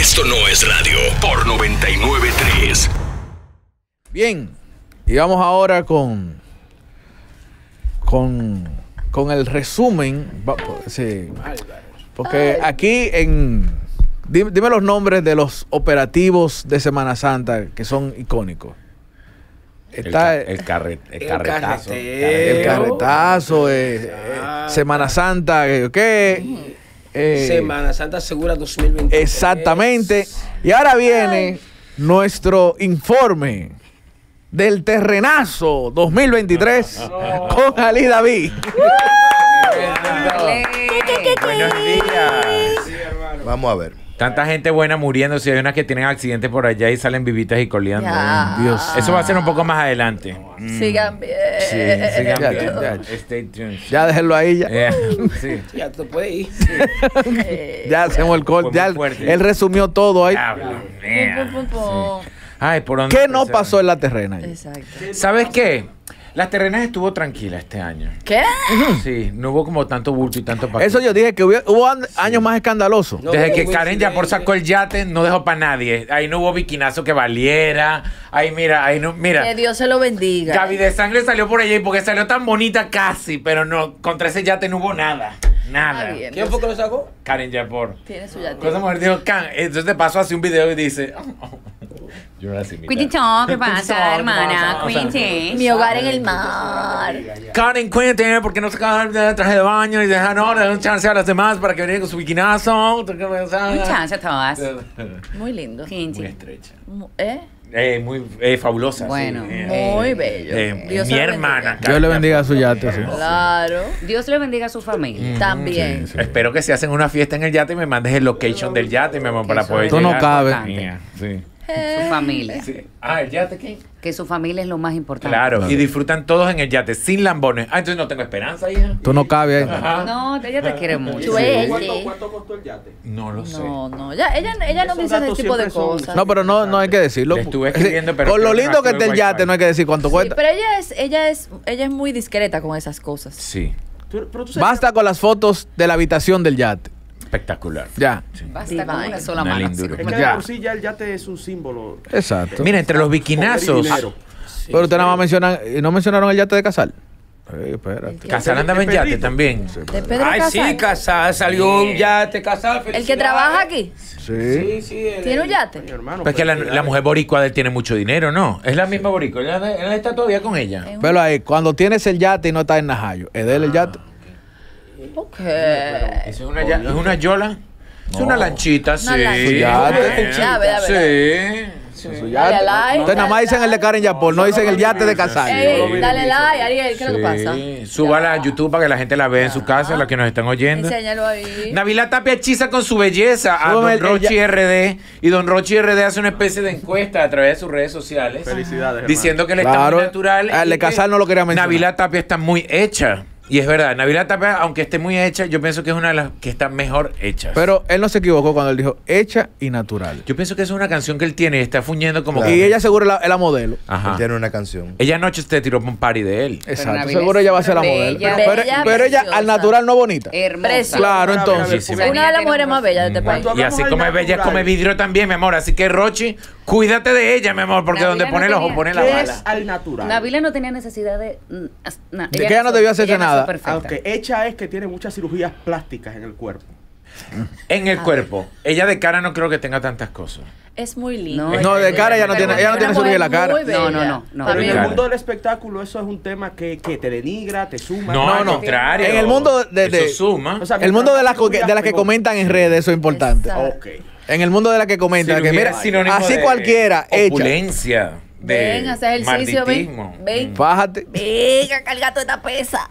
Esto no es radio por 993. Bien, y vamos ahora con con el resumen, sí, porque aquí en dime, los nombres de los operativos de Semana Santa que son icónicos. Está el, el, carretazo. El carretazo, eh, eh, ah. Semana Santa, ¿qué? Eh, Semana Santa Segura 2023. Exactamente. Y ahora viene nuestro informe del terrenazo 2023 con Ali David. Vamos a ver. Tanta gente buena muriendo, si Hay unas que tienen accidentes por allá y salen vivitas y coleando. Dios. Eso va a ser un poco más adelante. Mm. Sigan bien. sigan ya, bien. Ya, Stay tuned. Ya déjenlo ahí. Ya, eh, sí. ya ir. ya hacemos el call. él, resumió todo ahí. Ay, ¿por ¿Qué no pasó en la terrena? Exacto. ¿Sabes qué? Las terrenas estuvo tranquila este año. ¿Qué? Sí, no hubo como tanto bulto y tanto paquete. Eso yo dije que hubo, años más escandalosos. Desde que Karen Yapor sacó el yate, no dejó para nadie. Ahí no hubo viquinazo que valiera. Ahí mira, ahí no, mira. Que Dios se lo bendiga. Gaby de Sangre salió por allí porque salió tan bonita casi, pero no, contra ese yate no hubo nada. Nada. ¿Quién fue que lo sacó? Karen Yapor. Tiene su yate. Entonces mujer paso hace un video y dice... Yo Quintin ¿qué pasa, hermana? Quintin. Mi hogar en el mar. Karen, Quintin, ¿por qué no se acaba el traje de baño y dejan ahora un chance a las demás para que vengan con su bikinazo? Un chance todas. Muy lindo. Quintin. Muy estrecha. ¿eh? ¿Eh? muy eh, fabulosa. Bueno, eh, muy bello. mi hermana. Dios le bendiga a su yate. Sí. Claro. Dios le bendiga a su familia. También. Espero que se hacen una fiesta en el yate y me mandes el location del yate, mi amor, para poder. Esto no cabes. Sí. Su eh, familia. Ah, el yate Que su familia es lo más importante. Claro, y disfrutan todos en el yate, sin lambones. Ah, entonces no tengo esperanza, hija. Tú no cabes ahí. No, ella te quiere mucho. ¿Cuánto, costó el yate? No lo sé. No, no, ella, ella no dice ese tipo de cosas. No, pero no, no hay que decirlo. estuve escribiendo, pero Con lo lindo que está el yate, no hay que decir cuánto cuesta. pero ella es, ella, es, ella es muy discreta con esas cosas. Sí. Basta con las fotos de la habitación del yate espectacular. Ya. Basta con una sola mano. Es que ya. por sí ya el yate es un símbolo. Exacto. Mira, entre los biquinazos. Ah, pero usted nada más menciona, eh, no mencionaron el yate de Casal. espérate. Casal anda en yate también. de Ay, sí, Casal salió un yate, Casal. El que trabaja aquí. Sí. sí, sí ¿Tiene un yate? es pues que la, mujer boricua de él tiene mucho dinero, ¿no? Es la misma boricua. Él, está todavía con ella. Pero ahí, cuando tienes el yate y no estás en Najayo, ¿es de él el ah. yate? Ok. ¿Es una, es una yola? Es una lanchita, sí. Sí. sí. nada más dicen el de Karen Japón no dicen el yate de Casal. dale like, Ariel, ¿qué lo Súbala a YouTube para que la gente la vea en su casa, los que nos están oyendo. Enséñalo Navila Tapia hechiza con su belleza a Don el- Rochi RD. Y Don Rochi RD hace una especie de encuesta a través de sus redes sociales. Felicidades. Diciendo que le está natural. Al de Casal no lo quería mencionar. Navila Tapia está muy hecha. Y es verdad, Navidad aunque esté muy hecha, yo pienso que es una de las que está mejor hecha. Pero él no se equivocó cuando él dijo hecha y natural. Yo pienso que es una canción que él tiene y está fuñendo como. Y ella seguro es la, modelo. Ajá. Él tiene una canción. Ella anoche usted tiró un party de él. Exacto. Seguro ella va a ser la modelo. pero, ella al natural no bonita. Hermosa. Claro, entonces. Una de las mujeres más bellas de este país. Y así como es bella, come vidrio también, mi amor. Así que Rochi, Cuídate de ella, mi amor, porque donde pone el ojo, pone la bala. Es al natural. Nabila no tenía necesidad de. Mm, de que ella no debió hacerse nada. Aunque hecha es que tiene muchas cirugías plásticas en el cuerpo. En el cuerpo. Ella de cara no creo que tenga tantas cosas. Es muy lindo. No, de cara ya no tiene, ella no tiene su en la cara. No, no, no, en el mundo del espectáculo eso es un tema que, que te denigra, te suma. No, no, Contrario. En el mundo de, de suma. el mundo de las de las que comentan en redes eso es importante. En el mundo de las que comentan, que mira, así cualquiera, hecha. Ven, a hacer ejercicio, ven. Ven, mm. bájate. Venga, carga toda esta pesa.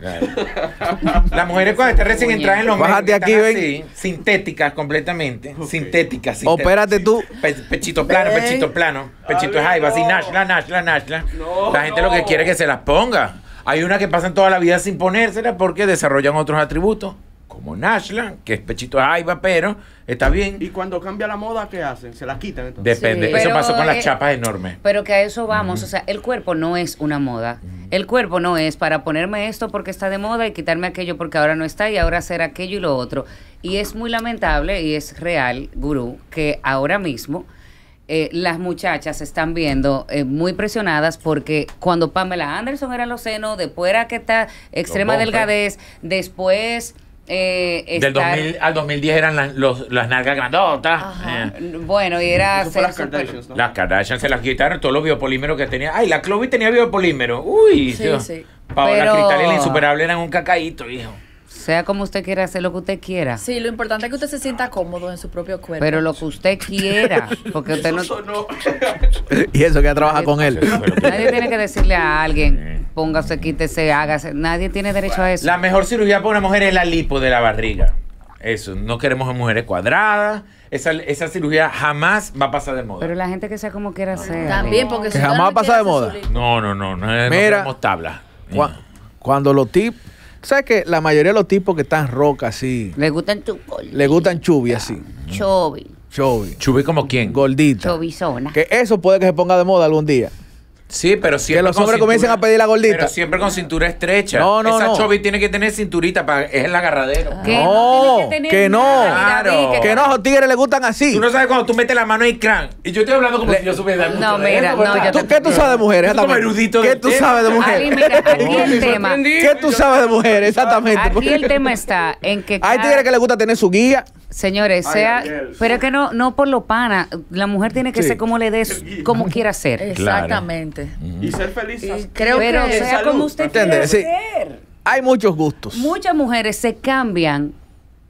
Las mujeres cuando están recién entradas en los meses, Bájate aquí, ven. sintéticas completamente, sintéticas. Opérate tú. pechito plano, pechito plano, pechito es Va así, nashla, nashla, nashla. la gente lo que quiere es que se las ponga. Hay unas que pasan toda la vida sin ponérselas porque desarrollan otros atributos como Nashla, que es pechito va pero está bien. ¿Y cuando cambia la moda, qué hacen? ¿Se la quitan entonces? Depende, eso pasó con las eh, chapas enormes. Pero que a eso vamos, o sea, el cuerpo no es una moda. El cuerpo no es para ponerme esto porque está de moda y quitarme aquello porque ahora no está y ahora hacer aquello y lo otro. Y es muy lamentable y es real, gurú, que ahora mismo... Eh, las muchachas se están viendo eh, muy presionadas porque cuando Pamela Anderson era los senos, después era que está extrema delgadez, después eh, Del 2000 al 2010 eran las, las nalgas grandotas. Eh. Bueno, y era. las Kardashians, se las quitaron todos los biopolímeros que tenía. Ay, la Chloe tenía biopolímero. Uy, sí, sí. Paola Cristal y la Insuperable eran un cacaíto, hijo sea como usted quiera hacer lo que usted quiera. Sí, lo importante es que usted se sienta cómodo en su propio cuerpo. Pero lo que usted quiera, porque usted no... y eso que trabaja con él. Nadie tiene que decirle a alguien, póngase, quítese, hágase. Nadie tiene derecho a eso. La mejor cirugía para una mujer es la lipo de la barriga. Eso, no queremos mujeres cuadradas. Esa, cirugía jamás va a pasar de moda. Pero la gente que sea como quiera ser. También, porque jamás va a pasar de moda. No, no, no, no, Mira, tabla. Cuando los tips ¿Sabes que la mayoría de los tipos que están roca así. Le gustan chuby Le gustan chubi así. Ah, chubi. Chubi. ¿Chubi como quién? Gordita. Que eso puede que se ponga de moda algún día. Sí, pero siempre. los hombres comienzan a pedir la gordita. Pero siempre con cintura estrecha. No, no, Esa no. tiene que tener cinturita para. Es el agarradero. no, que, no. claro. que, no, a los tigres les gustan así. Tú no sabes cuando tú metes la mano el crán. Y yo estoy hablando como si yo supiera. No, mira, no, yo ¿Tú, ¿Qué tú sabes de mujeres? ¿Qué tú sabes de mujeres? Mira, aquí el tema. ¿Qué tú sabes de mujeres? Exactamente. Aquí el tema está en que. Hay tigres que les gusta tener su guía. Señores, sea, pero que no, no por lo pana, la mujer tiene que ser como le des, como quiera ser. Exactamente. Y ser feliz. creo que sea como usted Hay muchos gustos. Muchas mujeres se cambian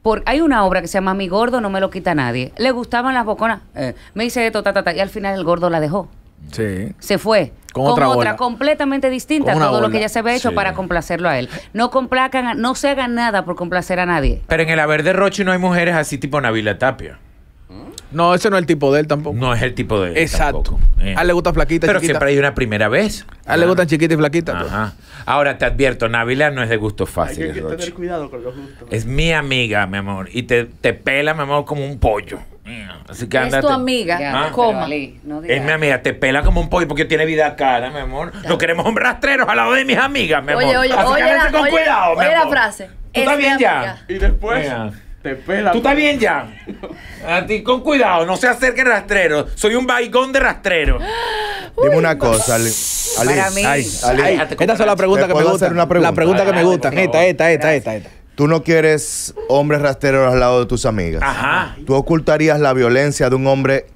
por, hay una obra que se llama Mi gordo no me lo quita nadie. Le gustaban las boconas. Eh, me hice esto, ta, ta, y al final el gordo la dejó. Se fue. Con, otra, completamente distinta todo lo que ya se había hecho para complacerlo a él. No complacan, no se hagan nada por complacer a nadie. Pero en el haber de Rochi no hay mujeres así tipo Navila Tapia. No, ese no es el tipo de él tampoco. No es el tipo de él. Exacto. A él le gusta flaquita. Pero siempre hay una primera vez. A él le gustan chiquitas y flaquitas pues. Ajá. Ahora te advierto, navila no es de gusto fácil. Hay que, tener cuidado con los gustos. Es mi amiga, mi amor. Y te, te pela, mi amor, como un pollo. Así que Es tu amiga, coma. es mi amiga, te pela como un pollo porque tiene vida cara, mi amor. No queremos hombres rastreros al lado de mis amigas, mi amor. Oye, oye, Así oye, que con oye, cuidado, oye, mi amor. frase. ¿Tú estás bien ya? Y después. Te pela. Tú estás bien ya. A ti, con cuidado, no se acerquen rastreros. Soy un baigón de rastrero. Dime una cosa, Ale. Para mí. Ay, Ale. Ay, Estas son las preguntas que me gusta. La pregunta, la pregunta que me gusta. Esta, esta, esta, esta, esta. Tú no quieres hombres rastreros al lado de tus amigas. Ajá. Tú ocultarías la violencia de un hombre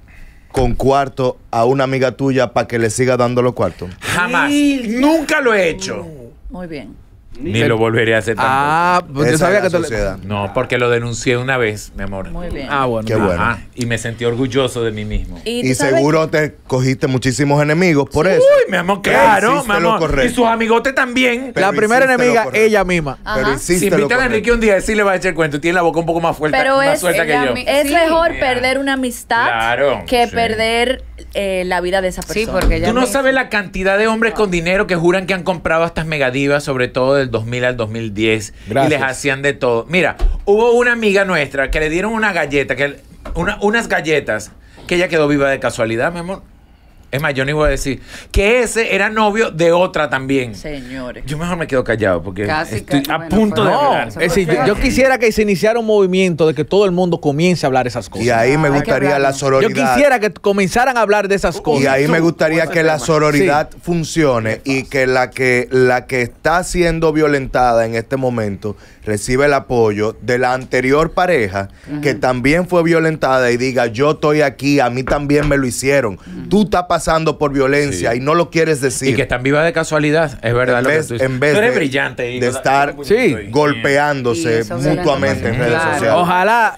con cuarto a una amiga tuya para que le siga dando los cuartos. Jamás. Nunca lo he hecho. Muy bien. Ni, lo volvería a hacer tampoco. Ah, pues yo sabía que te sociedad. No, porque lo denuncié una vez, mi amor. Muy bien. Ah, bueno. Qué bueno. Y me sentí orgulloso de mí mismo. Y, seguro te cogiste muchísimos enemigos por eso. Uy, mi amor, claro, mi amor. Y sus amigotes también. la primera enemiga, ella misma. Ajá. Pero si invitan a Enrique un día, sí le va a echar cuenta. Tiene la boca un poco más fuerte, Pero más es, suelta que yo. Es mejor perder una amistad que perder eh, la vida de esa persona. Sí, porque Tú no sabes la cantidad de hombres con dinero que juran que han comprado a estas megadivas, sobre todo de del 2000 al 2010 y les hacían de todo. Mira, hubo una amiga nuestra que le dieron una galleta, que, una, unas galletas, que ella quedó viva de casualidad, mi amor. Es más, yo ni voy a decir que ese era novio de otra también. Señores. Yo mejor me quedo callado porque estoy a punto de No, es decir, yo, quisiera que se iniciara un movimiento de que todo el mundo comience a hablar esas cosas. Y ahí me gustaría la sororidad. Yo quisiera que comenzaran a hablar de esas cosas. Y ahí me gustaría que la sororidad funcione y que la que la que está siendo violentada en este momento reciba el apoyo de la anterior pareja que también fue violentada y diga yo estoy aquí, a mí también me lo hicieron. Tú estás por violencia y no lo quieres decir. Y que están vivas de casualidad, es verdad. En vez, tú de, brillante, de estar golpeándose mutuamente en redes sociales. Ojalá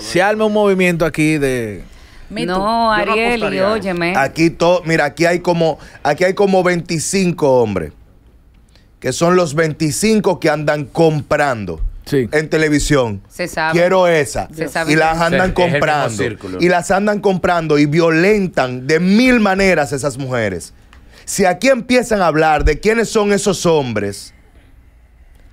se arme un movimiento aquí de... No, Ariel, óyeme. Aquí todo, mira, aquí hay como aquí hay como 25 hombres que son los 25 que andan comprando en televisión. Quiero esa. Y las andan comprando. Y las andan comprando y violentan de mil maneras esas mujeres. Si aquí empiezan a hablar de quiénes son esos hombres,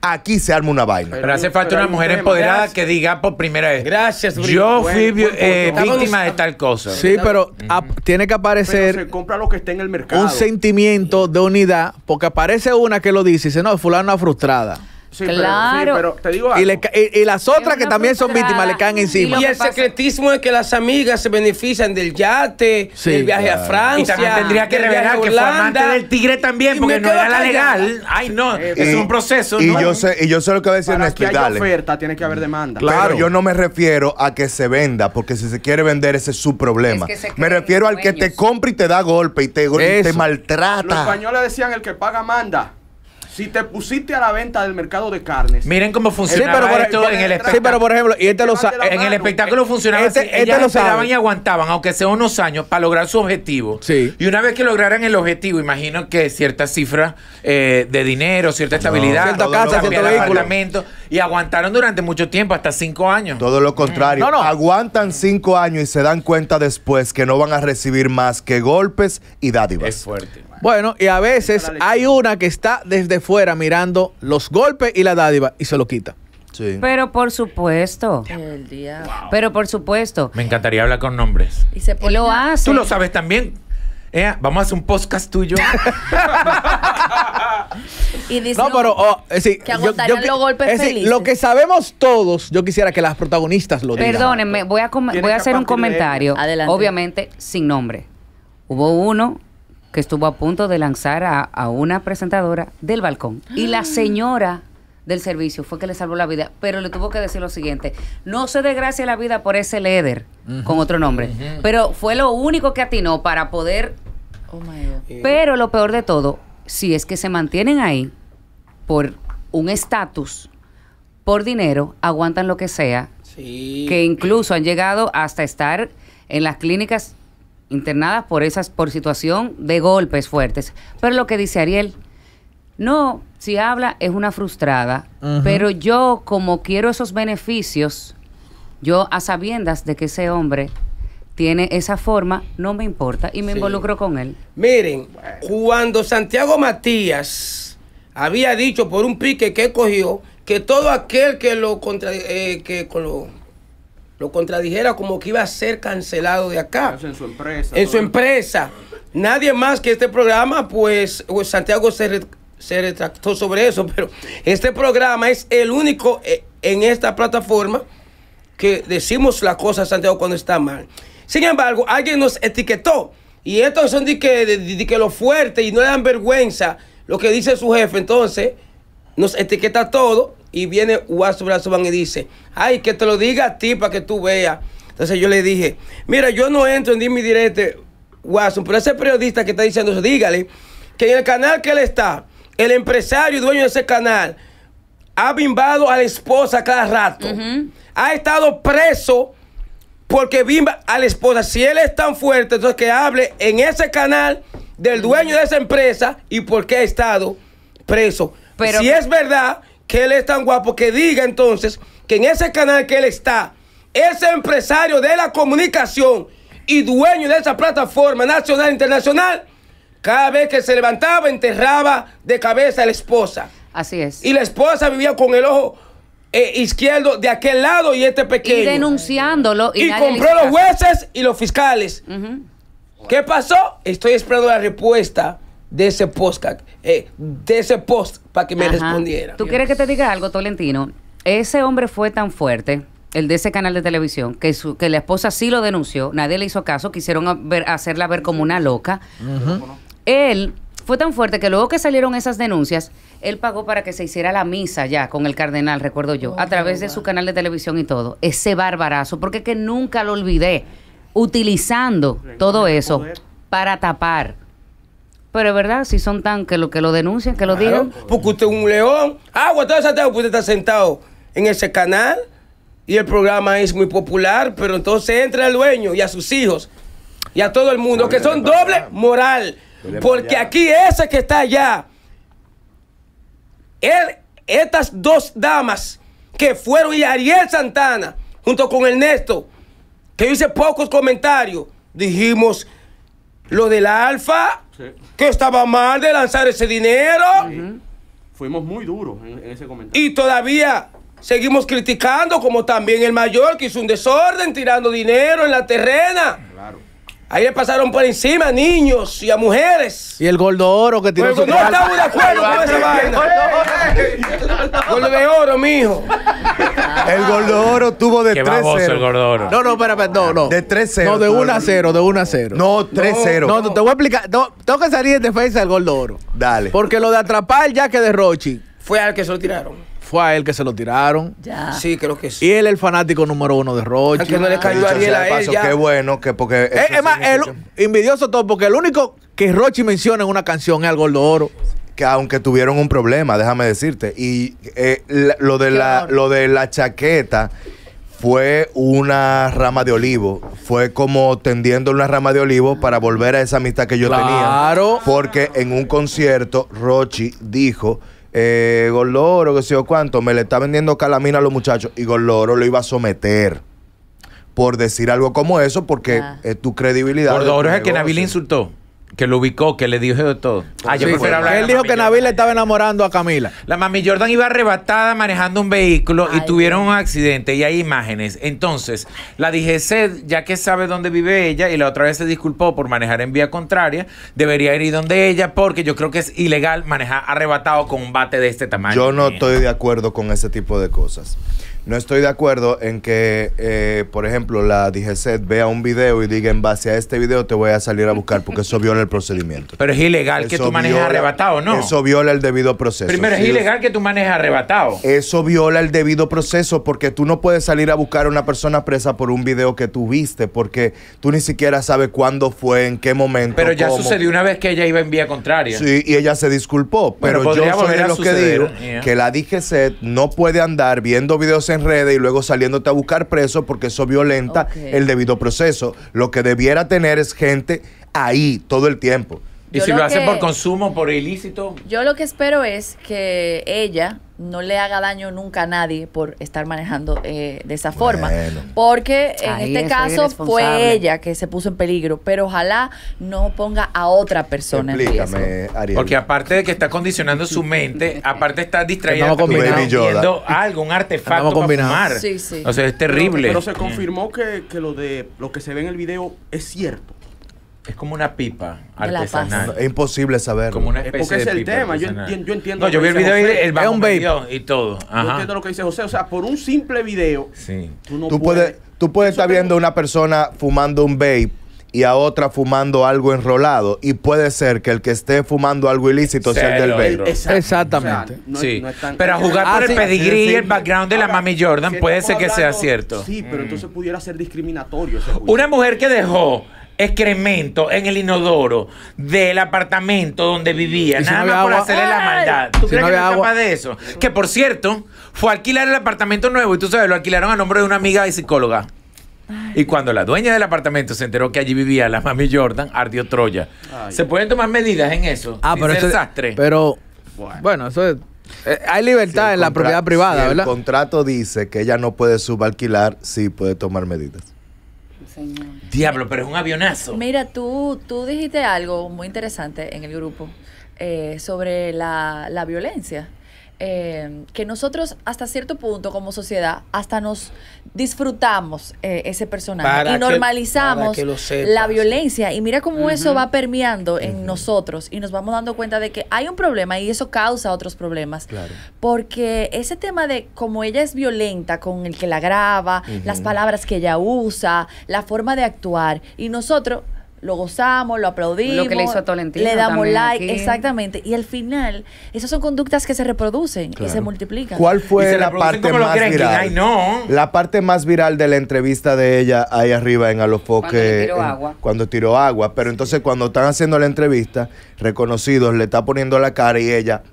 aquí se arma una vaina. Pero hace falta una mujer empoderada que diga por primera vez. Gracias, Yo fui eh, víctima de tal cosa. Sí, pero tiene que aparecer compra lo que en el un sentimiento de unidad, porque aparece una que lo dice y dice, no, fulano es frustrada claro. Pero, te digo Y, las otras que también son víctimas le caen encima. Y, el secretismo es que las amigas se benefician del yate, del viaje a Francia. Y también tendría que revelar que fue del tigre también, porque no era la legal. Ay, no, eh, es un proceso. Y, yo sé, y yo sé lo que va a decir Para que oferta, tiene que haber demanda. Claro, yo no me refiero a que se venda, porque si se quiere vender, ese es su problema. me refiero al que te compra y te da golpe y te, y te maltrata. Los españoles decían el que paga manda. Si te pusiste a la venta del mercado de carnes. Miren cómo funcionaba esto en el espectáculo. Sí, ejemplo, este En el espectáculo eh, funcionaba este, así. esperaban y aguantaban, aunque sea unos años, para lograr su objetivo. Y una vez que lograran el objetivo, imagino que cierta cifra eh, de dinero, cierta estabilidad, cierta casa, cierto vehículo, Y aguantaron durante mucho tiempo, hasta cinco años. Todo lo contrario. Aguantan cinco años y se dan cuenta después que no van a recibir más que golpes y dádivas. Es fuerte. Bueno, y a veces hay una que está desde fuera mirando los golpes y la dádiva y se lo quita. Sí. Pero por supuesto. El Pero por supuesto. Me encantaría hablar con nombres. Y se lo hace. Tú lo sabes también. Eh, vamos a hacer un podcast tuyo. y dice no, pero oh, eh, que yo, los golpes eh, Lo que sabemos todos, yo quisiera que las protagonistas lo digan. Perdónenme, voy a, voy a hacer un comentario. Adelante. Obviamente, sin nombre. Hubo uno que estuvo a punto de lanzar a, una presentadora del balcón. Y la ah. señora del servicio fue que le salvó la vida, pero le tuvo que decir lo siguiente, no se desgracia la vida por ese leder con otro nombre, pero fue lo único que atinó para poder... Oh, eh. Pero lo peor de todo, si es que se mantienen ahí por un estatus, por dinero, aguantan lo que sea, que incluso han llegado hasta estar en las clínicas internadas por esas por situación de golpes fuertes. Pero lo que dice Ariel, no, si habla es una frustrada, pero yo como quiero esos beneficios, yo a sabiendas de que ese hombre tiene esa forma, no me importa y me involucro con él. Miren, cuando Santiago Matías había dicho por un pique que cogió que todo aquel que lo eh, que lo lo contradijera como que iba a ser cancelado de acá. en su empresa. En su empresa. Nadie más que este programa, pues, pues Santiago se, retractó sobre eso, pero este programa es el único eh, en esta plataforma que decimos la cosa Santiago cuando está mal. Sin embargo, alguien nos etiquetó y estos son de que, de que lo fuerte y no le dan vergüenza lo que dice su jefe, entonces nos etiqueta todo y viene Watson Brazoban y dice, ay, que te lo diga a ti para que tú veas. Entonces yo le dije, mira, yo no entro en Dime Direct, Watson, pero ese periodista que está diciendo eso, dígale que en el canal que él está, el empresario dueño de ese canal ha bimbado a la esposa cada rato. Ha estado preso porque bimba a la esposa. Si él es tan fuerte, entonces que hable en ese canal del dueño de esa empresa y por qué ha estado preso. si es verdad que él es tan guapo que diga entonces que en ese canal que él está, ese empresario de la comunicación y dueño de esa plataforma nacional e internacional, cada vez que se levantaba, enterraba de cabeza a la esposa. Así es. Y la esposa vivía con el ojo eh, izquierdo de aquel lado y este pequeño. Y denunciándolo. Y, compró los jueces y los fiscales. ¿Qué pasó? Estoy esperando la respuesta de ese de ese post eh, para que me respondiera. ¿Tú quieres que te diga algo, Tolentino? Ese hombre fue tan fuerte, el de ese canal de televisión, que, que la esposa sí lo denunció, nadie le hizo caso, quisieron hacerla ver como una loca. Él fue tan fuerte que luego que salieron esas denuncias, él pagó para que se hiciera la misa ya con el cardenal, recuerdo yo, a través de su canal de televisión y todo. Ese barbarazo, porque es que nunca lo olvidé, utilizando todo eso para tapar pero es verdad, si son tan que lo que lo denuncian, que lo digan. Porque usted es un león. Agua, todo ese tiempo usted está sentado en ese canal y el programa es muy popular, pero entonces entra el dueño y a sus hijos y a todo el mundo, que son doble moral. porque aquí ese que está allá, él, estas dos damas que fueron y Ariel Santana, junto con Ernesto, que hice pocos comentarios, dijimos lo de la alfa que estaba mal de lanzar ese dinero. Fuimos muy duros en, en, ese comentario. Y todavía seguimos criticando, como también el mayor que hizo un desorden tirando dinero en la terrena. Claro. Ahí le pasaron por encima a niños y a mujeres. Y el gordo oro que tiró pues, su No estamos de acuerdo con esa vaina. Gordo de oro, mijo. El gordo oro tuvo de 3-0. el gordo oro. No, no, espera, no, no. De 3-0. No, de 1 0, de 1 0. No, 3-0. No, te voy a explicar. Tengo que salir en defensa del gordo oro. Dale. Porque lo de atrapar ya que de Rochi. Fue al que se lo tiraron. Fue a él que se lo tiraron. Ya. Sí, creo que sí. Y él es el fanático número uno de Rochi. que no le cayó a él. Qué bueno, que porque. Eh, es, más, el, envidioso todo, porque el único que Rochi menciona en una canción es al Gordo Oro que aunque tuvieron un problema, déjame decirte. Y eh, lo, de la, lo de la chaqueta fue una rama de olivo. Fue como tendiendo una rama de olivo para volver a esa amistad que yo tenía. Claro. Porque en un concierto, Rochi dijo eh, Goloro, que sé yo cuánto, me le está vendiendo calamina a los muchachos y Goloro lo iba a someter por decir algo como eso porque ah. es tu credibilidad. Goloro es el que Nabil insultó. Que lo ubicó, que le dijo todo. Ah, él dijo que Nabil le estaba enamorando a Camila. La mami Jordan iba arrebatada manejando un vehículo y tuvieron un accidente y hay imágenes. Entonces, la DGC, ya que sabe dónde vive ella y la otra vez se disculpó por manejar en vía contraria, debería ir donde ella porque yo creo que es ilegal manejar arrebatado con un bate de este tamaño. Yo no estoy de acuerdo con ese tipo de cosas. No estoy de acuerdo en que, eh, por ejemplo, la DGCET vea un video y diga en base a este video te voy a salir a buscar porque eso viola el procedimiento. Pero es ilegal que tú manejes arrebatado, ¿no? Eso viola el debido proceso. Primero, es ilegal que tú manejes arrebatado. Eso viola el debido proceso porque tú no puedes salir a buscar a una persona presa por un video que tú viste porque tú ni siquiera sabes cuándo fue, en qué momento. Pero ya sucedió una vez que ella iba en vía contraria. Sí, y ella se disculpó. Pero, yo soy de que digo que la DGCET no puede andar viendo videos en en redes y luego saliéndote a buscar preso porque eso violenta el debido proceso. Lo que debiera tener es gente ahí todo el tiempo. Y si lo, hace por consumo, por ilícito. Yo lo que espero es que ella no le haga daño nunca a nadie por estar manejando eh, de esa forma. Porque en este caso fue ella que se puso en peligro, pero ojalá no ponga a otra persona en riesgo. Porque aparte de que está condicionando su mente, aparte está distraída viendo algo, un artefacto para fumar. O sea, es terrible. Pero, se mm. confirmó que, que, lo de lo que se ve en el video es cierto. Es como una pipa artesanal. es imposible saberlo. Como una Porque es el tema. Yo, yo, entiendo. No, yo vi el video y el es y todo. Ajá. Yo entiendo lo que dice José. O sea, por un simple video, sí. tú no puedes, Tú puedes estar viendo a una persona fumando un vape y a otra fumando algo enrolado. Y puede ser que el que esté fumando algo ilícito sea el del vape. Exactamente. sí. pero a jugar por ah, el pedigrí y el background de la mami Jordan puede ser que sea cierto. Sí, pero mm. entonces pudiera ser discriminatorio. una mujer que dejó excremento en el inodoro del apartamento donde vivía, nada más por hacerle la maldad. ¿Tú crees que no capaz de eso? Que por cierto, fue alquilar el apartamento nuevo y tú sabes, lo alquilaron a nombre de una amiga y psicóloga. Y cuando la dueña del apartamento se enteró que allí vivía la mami Jordan, ardió Troya. ¿Se pueden tomar medidas en eso? Ah, pero un desastre. Pero bueno, eso es eh, hay libertad en la propiedad privada, ¿verdad? El contrato dice que ella no puede subalquilar, sí puede tomar medidas. Señor. Diablo, pero es un avionazo. Mira, tú, tú dijiste algo muy interesante en el grupo eh, sobre la, la violencia. Eh, que nosotros hasta cierto punto como sociedad hasta nos disfrutamos eh, ese personaje y normalizamos la violencia y mira cómo eso va permeando en nosotros y nos vamos dando cuenta de que hay un problema y eso causa otros problemas porque ese tema de cómo ella es violenta con el que la graba las palabras que ella usa la forma de actuar y nosotros lo gozamos, lo aplaudimos. Lo que le hizo a Le damos like, exactamente. Y al final, esas son conductas que se reproducen y se multiplican. ¿Cuál fue la parte más viral? La parte más viral de la entrevista de ella ahí arriba en Alofoque, Cuando tiró agua. Cuando tiró agua. Pero entonces, cuando están haciendo la entrevista, reconocidos, le está poniendo la cara y ella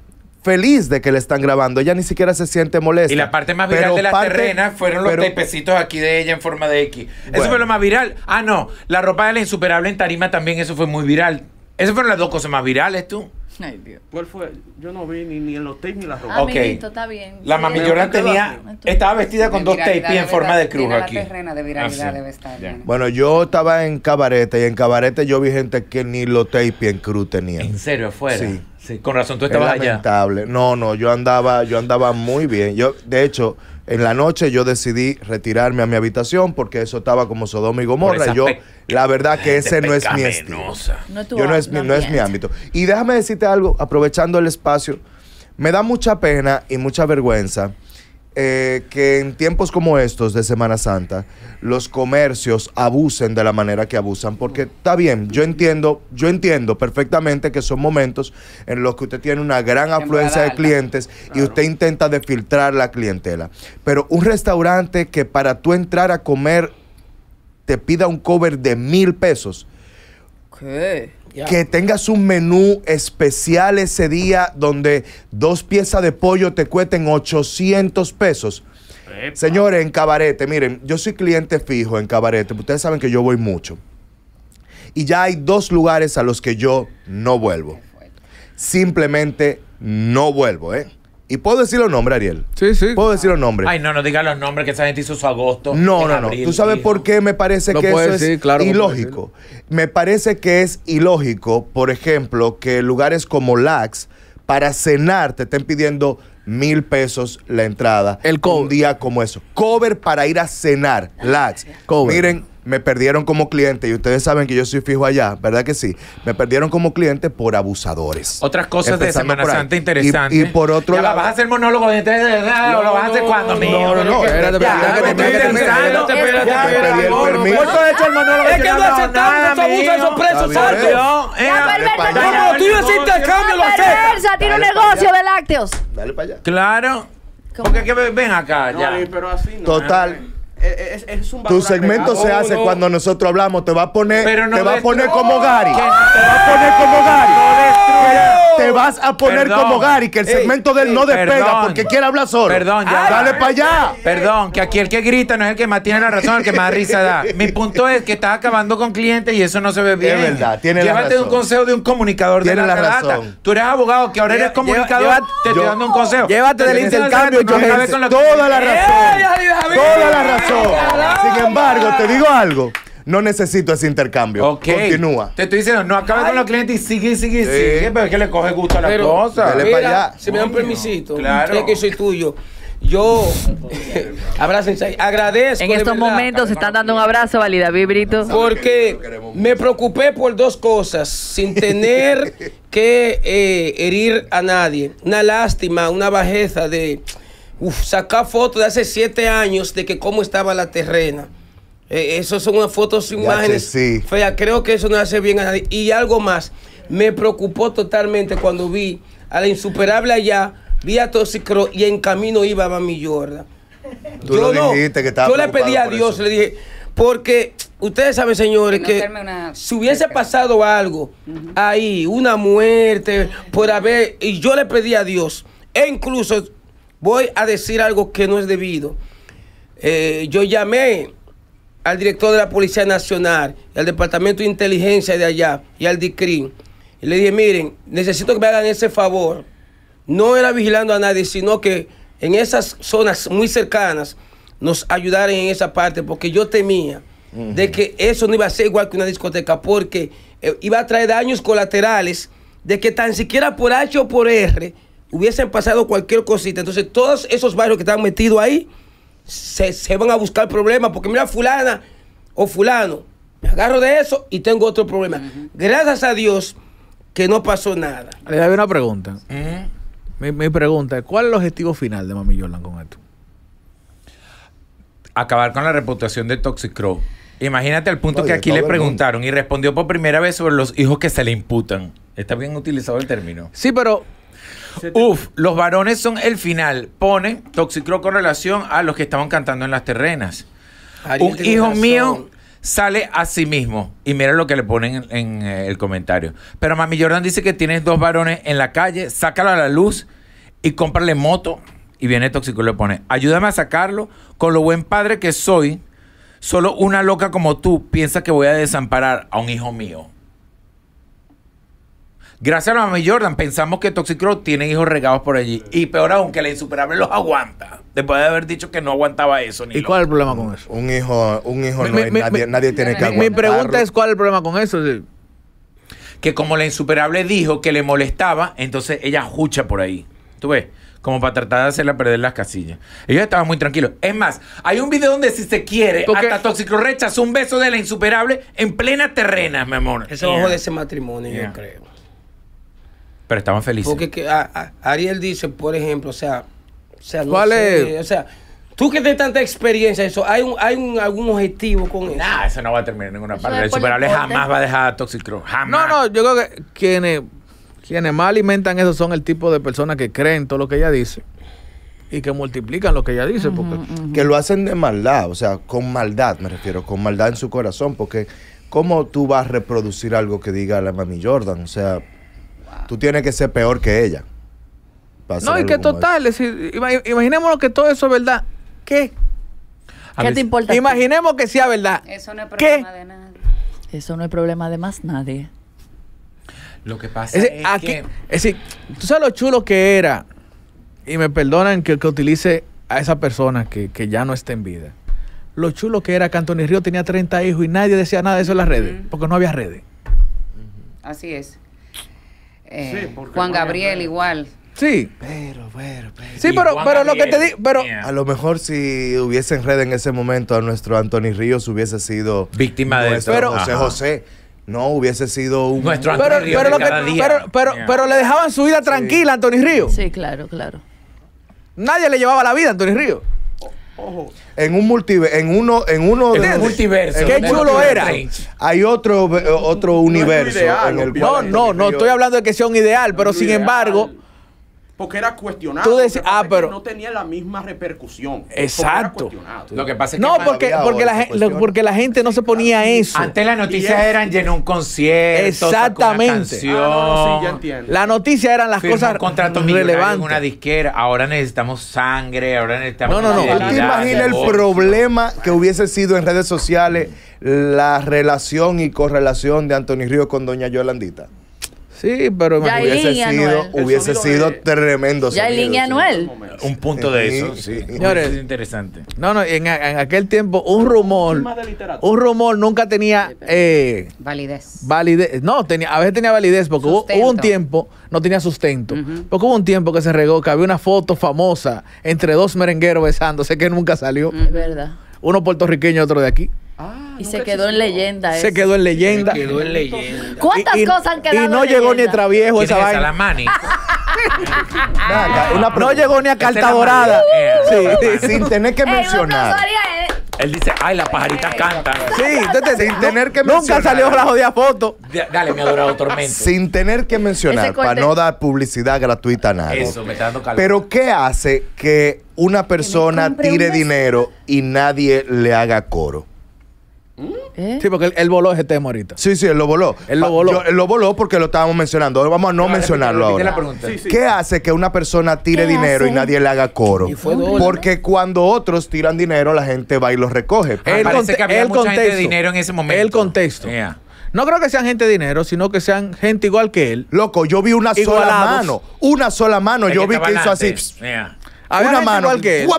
feliz de que le están grabando. Ella ni siquiera se siente molesta. Y la parte más viral de la terrenas fueron los tapecitos aquí de ella en forma de X. Eso fue lo más viral. Ah, no. La ropa de la insuperable en tarima también, eso fue muy viral. Esas fueron las dos cosas más virales, tú. Ay, Dios. ¿Cuál fue? Yo no vi ni, ni en los tapes ni la ropa. Ah, ok. está bien. La mami tenía, estaba vestida con dos tapes en forma de cruz aquí. La terrena de ah, viralidad debe estar. Bueno, yo estaba en cabareta. y en cabarete yo vi gente que ni los tapes en cruz tenían. ¿En serio? afuera. Sí. Sí, con razón tú estabas lamentable. No, no, yo andaba, yo andaba muy bien. Yo, de hecho, en la noche yo decidí retirarme a mi habitación porque eso estaba como Sodoma y Gomorra. yo, la verdad que ese no es mi estilo. No, es, no es mi ámbito. Y déjame decirte algo, aprovechando el espacio, me da mucha pena y mucha vergüenza eh, que en tiempos como estos de Semana Santa los comercios abusen de la manera que abusan, porque está bien, yo entiendo, yo entiendo perfectamente que son momentos en los que usted tiene una gran afluencia de clientes y usted intenta de filtrar la clientela. Pero un restaurante que para tú entrar a comer te pida un cover de mil pesos, que tengas un menú especial ese día donde dos piezas de pollo te cuesten 800 pesos. Señores, en cabarete, miren, yo soy cliente fijo en cabarete, ustedes saben que yo voy mucho. Y ya hay dos lugares a los que yo no vuelvo. Simplemente no vuelvo, ¿eh? Y puedo decir los nombres, Ariel. Sí, sí. Puedo decir los nombres. Ay, no, no digas los nombres que esa gente hizo su agosto. No, no, no. Tú sabes por qué me parece que eso decir, es claro ilógico. Me parece que es ilógico, por ejemplo, que lugares como Lax, para cenar, te estén pidiendo mil pesos la entrada. El cover. Un día como eso. Cover para ir a cenar. Lax. Cover. Miren, me perdieron como cliente y ustedes saben que yo soy fijo allá, ¿verdad que sí? Me perdieron como cliente por abusadores. Otras cosas de Semana Santa interesantes. Y, y, por otro ya lado. ¿Vas a hacer monólogo de verdad o lo vas a hacer cuando, mío? No, no, no. Espérate, espérate, Es que no aceptamos los abusos a esos presos altos. No, tú hiciste intercambio, lo aceptas. tiene un negocio de lácteos. Dale para allá. Claro. Porque que ven acá ya. pero así no. Total. Eh. Tu segmento se hace cuando nosotros hablamos. Te va a poner, va a poner como Gary. Te va a poner como Gary. Te vas a poner como Gary, que el segmento de él no despega porque quiere hablar solo. Perdón, ya. Dale para allá. Perdón, que aquí el que grita no es el que más tiene la razón, el que más risa da. Mi punto es que estás acabando con clientes y eso no se ve bien. Es verdad, Llévate de un consejo de un comunicador la, razón. Tú eres abogado, que ahora eres comunicador, te estoy dando un consejo. Llévate del intercambio, Toda la razón. Toda la razón. Sin embargo, te digo algo. No necesito ese intercambio. Continúa. Te estoy diciendo, no acabe con los clientes y sigue, sigue, sigue. Pero es que le coge gusto a las cosas Se Dale para allá. Si me dan permisito. Claro. que soy tuyo. Yo abrazo, agradezco. En estos momentos se están dando un abrazo, Valida Vibrito. Porque me preocupé por dos cosas, sin tener que eh, herir a nadie. Una lástima, una bajeza de, Uf, sacar fotos de hace siete años de que cómo estaba la terrena. Eh, esas son unas fotos, imágenes sí. feas. Creo que eso no hace bien a nadie. Y algo más, me preocupó totalmente cuando vi a la insuperable allá, vi a Tosicro y en camino iba a Mami Jordan. yo no, yo le pedí a Dios, le dije, porque ustedes saben, señores, que, si hubiese pasado algo ahí, una muerte, por haber, y yo le pedí a Dios, e incluso voy a decir algo que no es debido. Eh, yo llamé al director de la Policía Nacional, al Departamento de Inteligencia de allá y al DICRIM. le dije, miren, necesito que me hagan ese favor. No era vigilando a nadie, sino que en esas zonas muy cercanas nos ayudaran en esa parte, porque yo temía de que eso no iba a ser igual que una discoteca, porque eh, iba a traer daños colaterales de que tan siquiera por H o por R hubiesen pasado cualquier cosita. Entonces, todos esos barrios que están metidos ahí se, van a buscar problemas. Porque mira, fulana o fulano, me agarro de eso y tengo otro problema. Gracias a Dios que no pasó nada. Le doy una pregunta. Eh. mi, pregunta es, ¿cuál es el objetivo final de Mami Yolan con esto? Acabar con la reputación de Toxic Crow. Imagínate el punto que aquí le preguntaron y respondió por primera vez sobre los hijos que se le imputan. Está bien utilizado el término. Sí, pero Uf, los varones son el final. Pone Toxicro con relación a los que estaban cantando en las terrenas. Un hijo mío sale a sí mismo. Y mira lo que le ponen en, eh, el comentario. Pero Mami Jordan dice que tienes dos varones en la calle, sácalo a la luz y cómprale moto. Y viene Toxicro y le pone, ayúdame a sacarlo, con lo buen padre que soy, solo una loca como tú piensa que voy a desamparar a un hijo mío. Gracias a Mami Jordan, pensamos que Toxicro tiene hijos regados por allí. Y peor aún, que la insuperable los aguanta. Después de haber dicho que no aguantaba eso. Ni ¿Y cuál es el problema con eso? Un hijo, un hijo no nadie, tiene que aguantar. Mi pregunta es: ¿cuál es el problema con eso? Que como la insuperable dijo que le molestaba, entonces ella jucha por ahí. ¿Tú ves? como para tratar de hacerla perder las casillas. Ellos estaban muy tranquilos. Es más, hay un video donde si se quiere, hasta Toxicro rechazó un beso de la insuperable en plena terrena, mi amor. Eso yeah. ojo de ese matrimonio, yo creo. Pero estaban felices. Porque Ariel dice, por ejemplo, o sea, o sea, no O sea, tú que tienes tanta experiencia, eso, ¿hay, un, hay un, algún objetivo con eso? Nah, eso no va a terminar en ninguna parte. El superable jamás va a dejar a Toxic Jamás. No, no, yo creo que quienes, quienes más alimentan eso son el tipo de personas que creen todo lo que ella dice y que multiplican lo que ella dice. Que lo hacen de maldad, o sea, con maldad, me refiero, con maldad en su corazón, porque ¿cómo tú vas a reproducir algo que diga la mami Jordan? O sea, Tú tienes que ser peor que ella. No, y que total, imaginémonos que todo eso es verdad. ¿Qué? ¿Qué te importa? Imaginemos que sea verdad. Eso no es problema de nadie. Eso no es problema de más nadie. Lo que pasa es, que... Es decir, tú sabes lo chulo que era, y me perdonan que, que utilice a esa persona que, ya no está en vida. Lo chulo que era que Anthony Río tenía 30 hijos y nadie decía nada de eso en las redes, porque no había redes. Así es. Eh, Juan Gabriel igual. Sí. Pero, pero, Sí, pero, pero lo que te digo, pero a lo mejor si hubiese en red en ese momento a nuestro Anthony Ríos hubiese sido víctima de José José no hubiese sido un nuestro Anthony pero, Ríos pero, pero, pero, le dejaban su vida tranquila a Anthony Ríos. Sí, claro, claro. Nadie le llevaba la vida a Anthony Ríos. En un multiverso, en uno, en uno de multiverso. Qué chulo era. Hay otro, otro universo. No, no, no, estoy hablando de que sea un ideal, pero sin embargo, porque era cuestionado. Tú ah, pero. No tenía la misma repercusión. Exacto. Lo que pasa es que. No, porque, porque, la, porque la gente no se ponía eso. Antes las noticias eran lleno un concierto. Exactamente. Ah, sí, ya entiendo. La noticia eran las cosas contrato relevantes. una disquera. Ahora necesitamos sangre, ahora necesitamos. No, no, no. ¿Tú te imaginas el problema que hubiese sido en redes sociales la relación y correlación de Anthony Ríos con Doña Yolandita? Sí, pero hubiese sido, hubiese sido eh. tremendo. Ya en línea anual? Un punto de eso, sí. es interesante. No, no, en, aquel tiempo un rumor, un rumor nunca tenía eh, validez. Validez, no, tenía, a veces tenía validez porque hubo, un tiempo no tenía sustento, porque hubo un tiempo que se regó que había una foto famosa entre dos merengueros besándose que nunca salió. Es verdad. Uno puertorriqueño, otro de aquí. Ah, y se quedó en leyenda. Se quedó en leyenda. Se quedó en leyenda. ¿Cuántas cosas han quedado? Y no llegó ni a Traviejo esa vaina. no llegó ni a Carta Dorada. sin tener que mencionar. Eh. Él dice, ay, las pajaritas cantan. Sí, entonces, sin tener que mencionar. Nunca salió la jodida foto. Dale, mi adorado tormento. Sin tener que mencionar, para no dar publicidad gratuita a nadie. Eso, me está dando calor. Pero, ¿qué hace que una persona tire dinero y nadie le haga coro? ¿Eh? Sí, porque él, voló ese tema ahorita. Sí, sí, él lo voló. Él lo ah, voló. él lo voló porque lo estábamos mencionando. vamos a no, mencionarlo ahora. ¿Qué hace que una persona tire dinero y nadie le haga coro? porque cuando otros tiran dinero, la gente va y los recoge. el, parece que había mucha contexto, gente de dinero en ese momento. El contexto. No creo que sean gente de dinero, sino que sean gente igual que él. Loco, yo vi una sola mano. Una sola mano. yo vi que hizo así. Había una mano.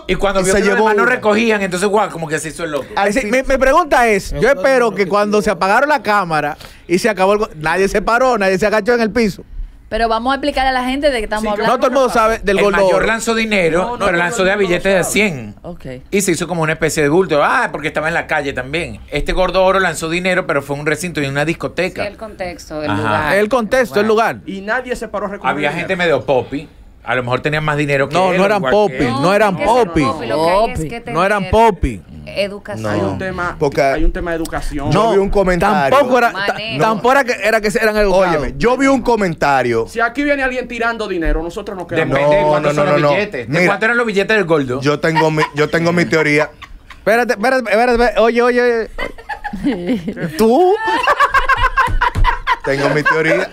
y cuando se llevó no recogían, entonces guau, como que se hizo el loco. mi, pregunta es, yo espero que cuando se apagaron la cámara y se acabó el... Nadie se paró, nadie se agachó en el piso. Pero vamos a explicar a la gente de que estamos hablando. No todo el mundo sabe del el lanzó dinero, pero lanzó de billetes de 100. Okay. Y se hizo como una especie de bulto. Ah, porque estaba en la calle también. Este gordo oro lanzó dinero, pero fue un recinto y una discoteca. Es el contexto, el lugar. El contexto, el lugar. Y nadie se paró a Había gente medio poppy. A lo mejor tenían más dinero que No, él, no eran poppy no, eran poppy No, no eran poppy Educación. Hay un tema, hay un tema de educación. No, vi un comentario. Tampoco era, tampoco era que, era que eran educados. Óyeme, yo vi un comentario. Si aquí viene alguien tirando dinero, nosotros nos quedamos. Depende de no. los billetes. ¿De cuánto eran los billetes del gordo? Yo tengo mi, yo tengo mi teoría. Espérate, espérate, espérate, oye, oye. ¿Tú? tengo mi teoría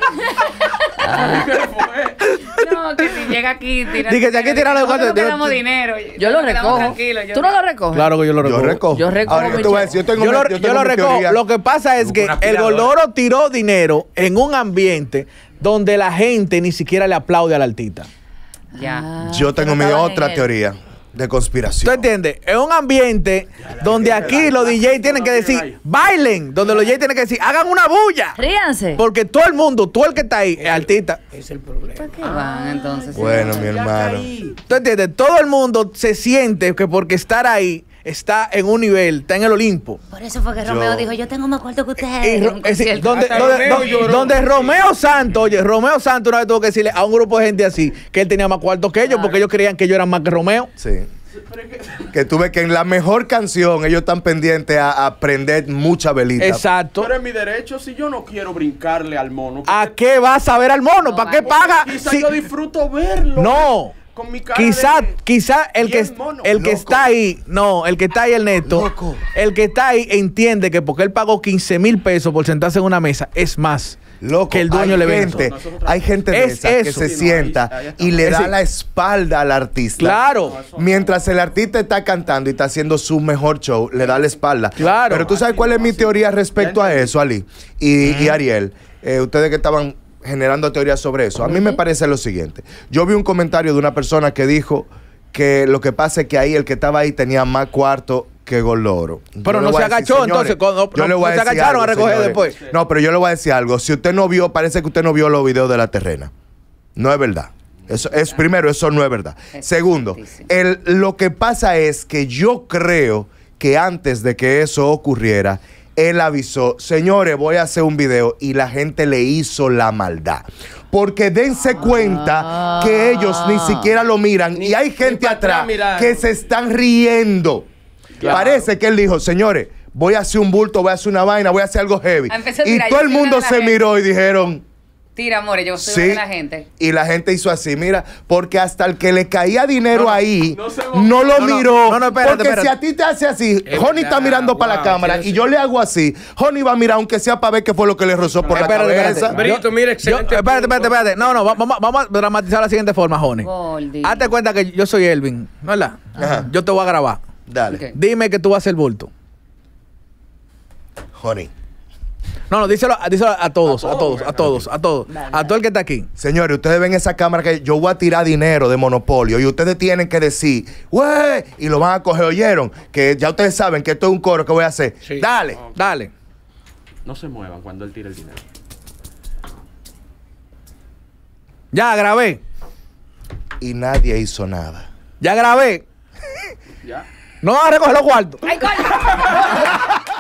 no, que si llega aquí, tira. Dije, aquí tira los cuartos. Yo tenemos dinero. Yo lo recojo. ¿Tú no lo recoges? Claro que yo lo recojo. Yo recojo. Yo yo, yo, tengo yo, lo, yo, lo recojo. Lo que pasa es que el Goloro tiró dinero en un ambiente donde la gente ni siquiera le aplaude al artista. Ya. Yo tengo mi otra teoría de conspiración. ¿Tú entiendes? Es un ambiente donde aquí los DJs tienen que decir, bailen, donde los DJs tienen que decir, hagan una bulla. Ríanse. Porque todo el mundo, Tú el que está ahí, es artista. Es el problema. ¿Por qué van ah, entonces? Bueno, mi hermano. ¿Tú entiendes? Todo el mundo se siente que porque estar ahí está en un nivel, está en el Olimpo. Por eso fue que Romeo dijo, yo tengo más cuarto que ustedes. Eh, donde, Romeo, donde Romeo Santo, oye, Romeo Santo una vez tuvo que decirle a un grupo de gente así que él tenía más cuarto que ellos porque ellos creían que yo era más que Romeo. Sí. Que tuve que en la mejor canción ellos están pendientes a aprender mucha velita. Exacto. Pero es mi derecho si yo no quiero brincarle al mono. ¿A qué vas a ver al mono? ¿Para qué paga? si... yo disfruto verlo. No quizá, quizá el que, el que está ahí, no, el que está ahí, el neto, el que está ahí entiende que porque él pagó 15 mil pesos por sentarse en una mesa, es más. que el dueño le vende. Hay gente de que se sienta y le da la espalda al artista. Claro. Mientras el artista está cantando y está haciendo su mejor show, le da la espalda. Claro. Pero tú sabes cuál es mi teoría respecto a eso, Ali y, Ariel. Eh, ustedes que estaban generando teorías sobre eso. A mí me parece lo siguiente. Yo vi un comentario de una persona que dijo que lo que pasa es que ahí el que estaba ahí tenía más cuarto que Goloro. Pero no se agachó, entonces no, a después. No, pero yo le voy a decir algo. Si usted no vio, parece que usted no vio los videos de la terrena. No es verdad. Eso es primero, eso no es verdad. Segundo, el, lo que pasa es que yo creo que antes de que eso ocurriera, él avisó, señores, voy a hacer un video y la gente le hizo la maldad. Porque dense cuenta que ah. ellos ni siquiera lo miran y hay gente atrás que se están riendo. Parece que él dijo, señores, voy a hacer un bulto, voy a hacer una vaina, voy a hacer algo heavy. Y todo el mundo se miró y dijeron, Tira, amor, yo soy sí, la gente. Y la gente hizo así, mira, porque hasta el que le caía dinero ahí no, lo no, miró. Espérate, porque si a ti te hace así, Johnny está mirando para la cámara y yo le hago así, Johnny va a mirar aunque sea para ver qué fue lo que le rozó por la espérate, espérate, espérate, No, no, vamos, a dramatizar de la siguiente forma, Johnny Hazte cuenta que yo soy Elvin, ¿no Yo te voy a grabar. Dale. Dime que tú vas a ser bulto. Johnny no, no, díselo, a todos, a todos, a todos, a todos, a todo el que está aquí. Señores, ustedes ven esa cámara que yo voy a tirar dinero de monopolio y ustedes tienen que decir, güey, y lo van a coger, oyeron, que ya ustedes saben que esto es un coro que voy a hacer. Dale, dale. No se muevan cuando él tire el dinero. Ya grabé. Y nadie hizo nada. Ya grabé. ya. No, a recoger los cuartos. ¡Ay,